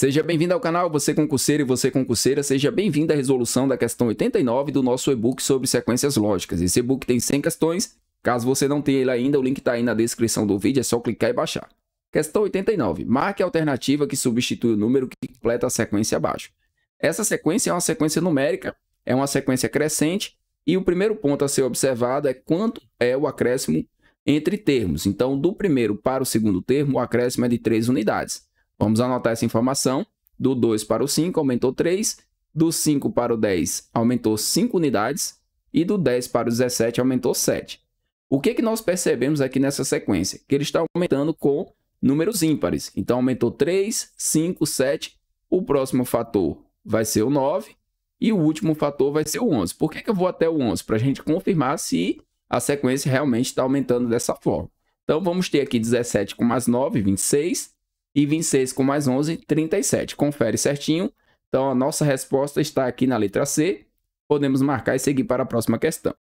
Seja bem-vindo ao canal, você concurseiro e você concurseira, seja bem-vindo à resolução da questão 89 do nosso e-book sobre sequências lógicas. Esse e-book tem 100 questões, caso você não tenha ele ainda, o link está aí na descrição do vídeo, é só clicar e baixar. Questão 89. Marque a alternativa que substitui o número que completa a sequência abaixo. Essa sequência é uma sequência numérica, é uma sequência crescente, e o primeiro ponto a ser observado é quanto é o acréscimo entre termos. Então, do primeiro para o segundo termo, o acréscimo é de 3 unidades. Vamos anotar essa informação. Do 2 para o 5 aumentou 3, do 5 para o 10 aumentou 5 unidades e do 10 para o 17 aumentou 7. O que, que nós percebemos aqui nessa sequência? Que ele está aumentando com números ímpares. Então, aumentou 3, 5, 7. O próximo fator vai ser o 9 e o último fator vai ser o 11. Por que, que eu vou até o 11? Para a gente confirmar se a sequência realmente está aumentando dessa forma. Então, vamos ter aqui 17 com mais 9, 26 e 26 com mais 11, 37. Confere certinho. Então, a nossa resposta está aqui na letra C. Podemos marcar e seguir para a próxima questão.